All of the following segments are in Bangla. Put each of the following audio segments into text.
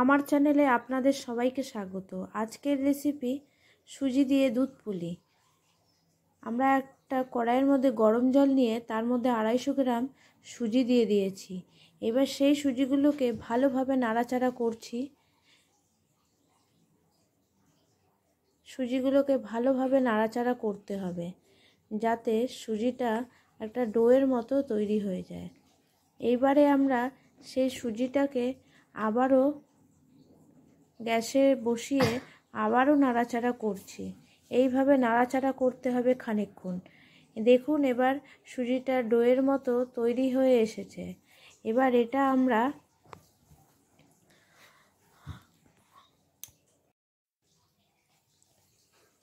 আমার চ্যানেলে আপনাদের সবাইকে স্বাগত আজকের রেসিপি সুজি দিয়ে দুধ পুলি আমরা একটা কড়াইয়ের মধ্যে গরম জল নিয়ে তার মধ্যে আড়াইশো গ্রাম সুজি দিয়ে দিয়েছি এবার সেই সুজিগুলোকে ভালোভাবে নাড়াচাড়া করছি সুজিগুলোকে ভালোভাবে নাড়াচাড়া করতে হবে যাতে সুজিটা একটা ডোয়ের মতো তৈরি হয়ে যায় এইবারে আমরা সেই সুজিটাকে আবারও গ্যাসে বসিয়ে আবারও নাড়াচাড়া করছি এইভাবে নাড়াচাড়া করতে হবে খানিকক্ষণ দেখুন এবার সুজিটা ডোয়ের মতো তৈরি হয়ে এসেছে এবার এটা আমরা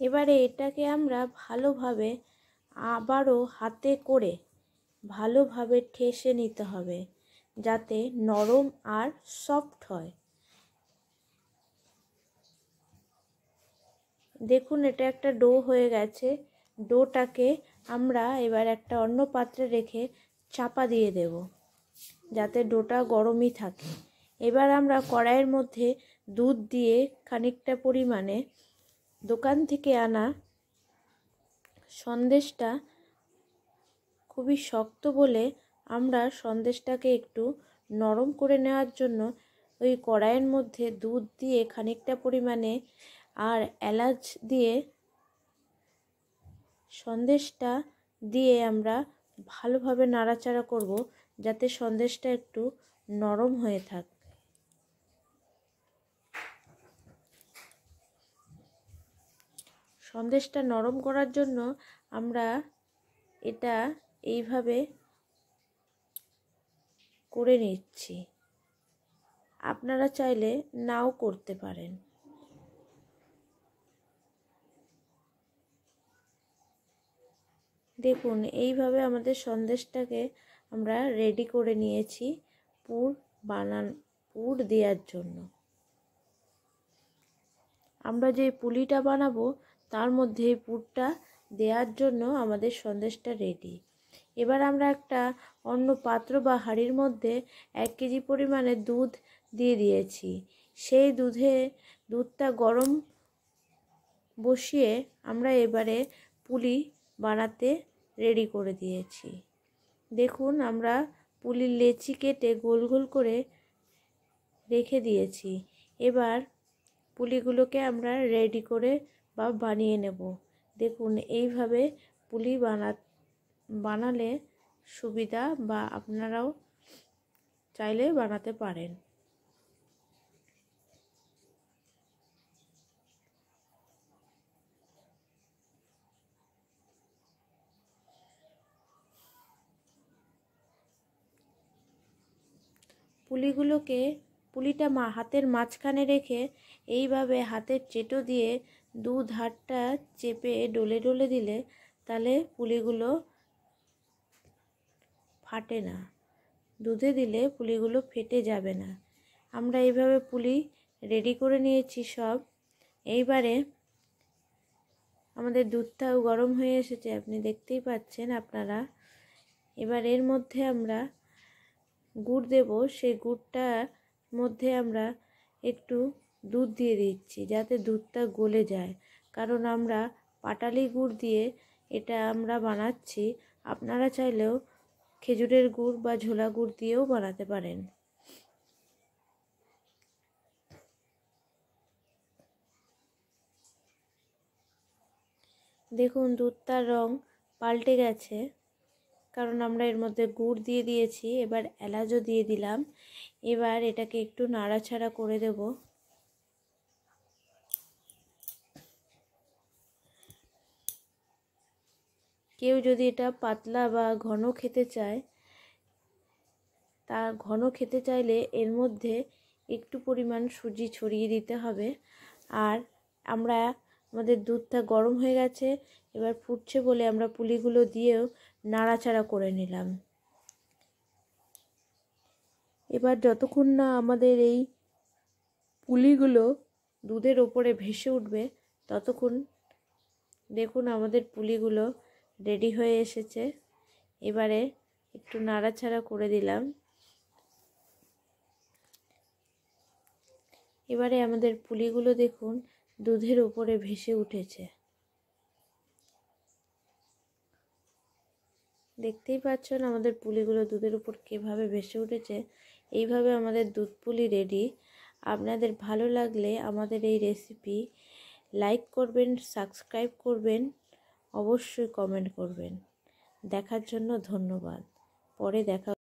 এবারে এটাকে আমরা ভালোভাবে আবারও হাতে করে ভালোভাবে ঠেসে নিতে হবে যাতে নরম আর সফট হয় দেখুন এটা একটা ডো হয়ে গেছে ডোটাকে আমরা এবার একটা অন্য পাত্রে রেখে চাপা দিয়ে দেব যাতে ডোটা গরমই থাকে এবার আমরা কড়াইয়ের মধ্যে দুধ দিয়ে খানিকটা পরিমাণে দোকান থেকে আনা সন্দেশটা খুবই শক্ত বলে আমরা সন্দেশটাকে একটু নরম করে নেওয়ার জন্য ওই কড়াইয়ের মধ্যে দুধ দিয়ে খানিকটা পরিমাণে আর এলাচ দিয়ে সন্দেশটা দিয়ে আমরা ভালোভাবে নাড়াচাড়া করব যাতে সন্দেশটা একটু নরম হয়ে থাক সন্দেশটা নরম করার জন্য আমরা এটা এইভাবে করে নিচ্ছি আপনারা চাইলে নাও করতে পারেন দেখুন এইভাবে আমাদের সন্দেশটাকে আমরা রেডি করে নিয়েছি পুর বানান পুর দেওয়ার জন্য আমরা যে পুলিটা বানাবো তার মধ্যে এই পুরটা দেওয়ার জন্য আমাদের সন্দেশটা রেডি এবার আমরা একটা অন্য পাত্র বা হাঁড়ির মধ্যে এক কেজি পরিমাণে দুধ দিয়ে দিয়েছি সেই দুধে দুধটা গরম বসিয়ে আমরা এবারে পুলি বানাতে রেডি করে দিয়েছি দেখুন আমরা পুলির লেচি কেটে গোল গোল করে রেখে দিয়েছি এবার পুলিগুলোকে আমরা রেডি করে বা বানিয়ে নেব দেখুন এইভাবে পুলি বানা বানালে সুবিধা বা আপনারাও চাইলে বানাতে পারেন পুলিগুলোকে পুলিটা মা হাতের মাঝখানে রেখে এইভাবে হাতের চেটো দিয়ে দু ধারটা চেপে ডলে ডলে দিলে তাহলে পুলিগুলো ফাটে না দুধে দিলে পুলিগুলো ফেটে যাবে না আমরা এইভাবে পুলি রেডি করে নিয়েছি সব এইবারে আমাদের দুধটাও গরম হয়ে এসেছে আপনি দেখতেই পাচ্ছেন আপনারা এবার এর মধ্যে আমরা গুড় দেব সেই গুড়টার মধ্যে আমরা একটু দুধ দিয়ে দিচ্ছি যাতে দুধটা গলে যায় কারণ আমরা পাটালি গুড় দিয়ে এটা আমরা বানাচ্ছি আপনারা চাইলেও খেজুরের গুড় বা ঝোলা গুড় দিয়েও বানাতে পারেন দেখুন দুধটার রং পাল্টে গেছে কারণ আমরা এর মধ্যে গুড় দিয়ে দিয়েছি এবার এলাচও দিয়ে দিলাম এবার এটাকে একটু নাড়াছাড়া করে দেব কেউ যদি এটা পাতলা বা ঘন খেতে চায় তা ঘন খেতে চাইলে এর মধ্যে একটু পরিমাণ সুজি ছড়িয়ে দিতে হবে আর আমরা আমাদের দুধটা গরম হয়ে গেছে এবার ফুটছে বলে আমরা পুলিগুলো দিয়েও নাড়াচাড়া করে নিলাম এবার যতক্ষণ না আমাদের এই পুলিগুলো দুধের ওপরে ভেসে উঠবে ততক্ষণ দেখুন আমাদের পুলিগুলো রেডি হয়ে এসেছে এবারে একটু নাড়াচাড়া করে দিলাম এবারে আমাদের পুলিগুলো দেখুন দুধের উপরে ভেসে উঠেছে দেখতেই পাচ্ছেন আমাদের পুলিগুলো দুধের উপর কীভাবে ভেসে উঠেছে এইভাবে আমাদের দুধ পুলি রেডি আপনাদের ভালো লাগলে আমাদের এই রেসিপি লাইক করবেন সাবস্ক্রাইব করবেন অবশ্যই কমেন্ট করবেন দেখার জন্য ধন্যবাদ পরে দেখা